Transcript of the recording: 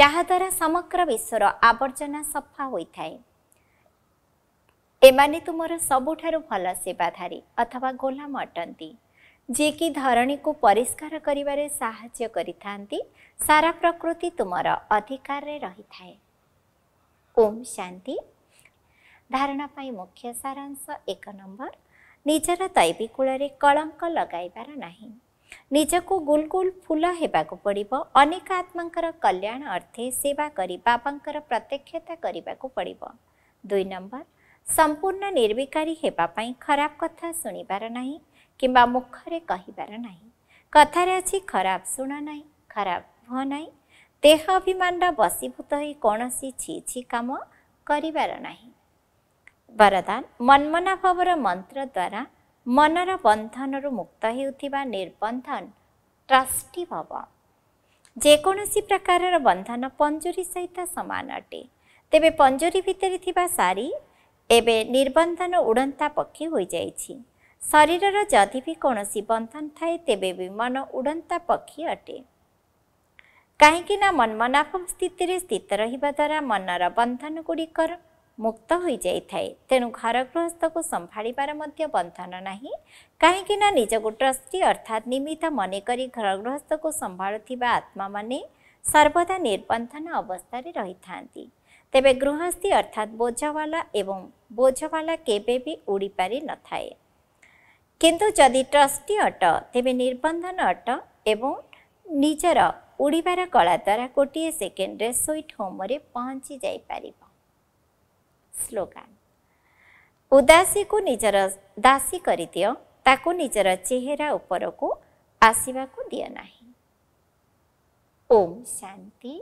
ଯାହାଦ୍ୱାରା ସମଗ୍ର ବିଶ୍ୱର ଆବର୍ଜନା ସଫା ହୋଇଥାଏ ଏମାନେ ତୁମର ସବୁଠାରୁ ଭଲ ସେବାଧାରୀ ଅଥବା ଗୋଲାମ ଅଟନ୍ତି ଯିଏକି ଧରଣୀକୁ ପରିଷ୍କାର କରିବାରେ ସାହାଯ୍ୟ କରିଥାନ୍ତି ସାରା ପ୍ରକୃତି ତୁମର ଅଧିକାରରେ ରହିଥାଏ ଓମ୍ ଶାନ୍ତି ଧାରଣା ପାଇଁ ମୁଖ୍ୟ ସାରାଂଶ ଏକ ନମ୍ବର ନିଜର ତୈବିକୂଳରେ କଳଙ୍କ ଲଗାଇବାର ନାହିଁ ନିଜକୁ ଗୁଲଗୁଲ ଫୁଲ ହେବାକୁ ପଡ଼ିବ ଅନେକ ଆତ୍ମାଙ୍କର କଲ୍ୟାଣ ଅର୍ଥେ ସେବା କରି ବାବାଙ୍କର ପ୍ରତ୍ୟକ୍ଷତା କରିବାକୁ ପଡ଼ିବ ଦୁଇ ନମ୍ବର ସମ୍ପୂର୍ଣ୍ଣ ନିର୍ବିକାରୀ ହେବା ପାଇଁ ଖରାପ କଥା ଶୁଣିବାର ନାହିଁ କିମ୍ବା ମୁଖରେ କହିବାର ନାହିଁ କଥାରେ ଅଛି ଖରାପ ଶୁଣ ନାହିଁ ଖରାପ ହୁଅ ନାହିଁ ଦେହ ଅଭିମାନର ବସିଭୂତ ହୋଇ କୌଣସି ଛି ଛି କାମ କରିବାର ନାହିଁ ବରଦାନ ମନ୍ମନା ଭାବର ମନ୍ତ୍ର ଦ୍ୱାରା ମନର ବନ୍ଧନରୁ ମୁକ୍ତ ହେଉଥିବା ନିର୍ବନ୍ଧନ ଟ୍ରଷ୍ଟି ଭବ ଯେକୌଣସି ପ୍ରକାରର ବନ୍ଧନ ପଞ୍ଜୁରୀ ସହିତ ସମାନ ଅଟେ ତେବେ ପଞ୍ଜୁରୀ ଭିତରେ ଥିବା ଶାରୀ ଏବେ ନିର୍ବନ୍ଧନ ଉଡ଼ନ୍ତା ପକ୍ଷୀ ହୋଇଯାଇଛି ଶରୀରର ଯଦି ବି କୌଣସି ବନ୍ଧନ ଥାଏ ତେବେ ବି ମନ ଉଡ଼ନ୍ତା ପକ୍ଷୀ ଅଟେ କାହିଁକିନା ମନ୍ମନାଭ ସ୍ଥିତିରେ ସ୍ଥିତ ରହିବା ଦ୍ୱାରା ମନର ବନ୍ଧନ ଗୁଡ଼ିକର ମୁକ୍ତ ହୋଇଯାଇଥାଏ ତେଣୁ ଘର ଗୃହସ୍ଥକୁ ସମ୍ଭାଳିବାର ମଧ୍ୟ ବନ୍ଧନ ନାହିଁ କାହିଁକି ନା ନିଜକୁ ଟ୍ରଷ୍ଟି ଅର୍ଥାତ୍ ନିମିତ ମନେ କରି ଘର ଗୃହସ୍ଥକୁ ସମ୍ଭାଳୁଥିବା ଆତ୍ମାମାନେ ସର୍ବଦା ନିର୍ବନ୍ଧନ ଅବସ୍ଥାରେ ରହିଥାନ୍ତି ତେବେ ଗୃହସ୍ଥୀ ଅର୍ଥାତ୍ ବୋଝବାଲା ଏବଂ ବୋଝବାଲା କେବେ ବି ଉଡ଼ିପାରି ନଥାଏ କିନ୍ତୁ ଯଦି ଟ୍ରଷ୍ଟି ଅଟ ତେବେ ନିର୍ବନ୍ଧନ ଅଟ ଏବଂ ନିଜର ଉଡ଼ିବାର କଳା ଦ୍ୱାରା ଗୋଟିଏ ସେକେଣ୍ଡରେ ସୁଇଟ୍ ହୋମରେ ପହଞ୍ଚି ଯାଇପାରିବ ସ୍ଲୋଗାନ ଉଦାସୀକୁ ନିଜର ଦାସୀ କରିଦିଅ ତାକୁ ନିଜର ଚେହେରା ଉପରକୁ ଆସିବାକୁ ଦିଅ ନାହିଁ ଓମ୍ ଶାନ୍ତି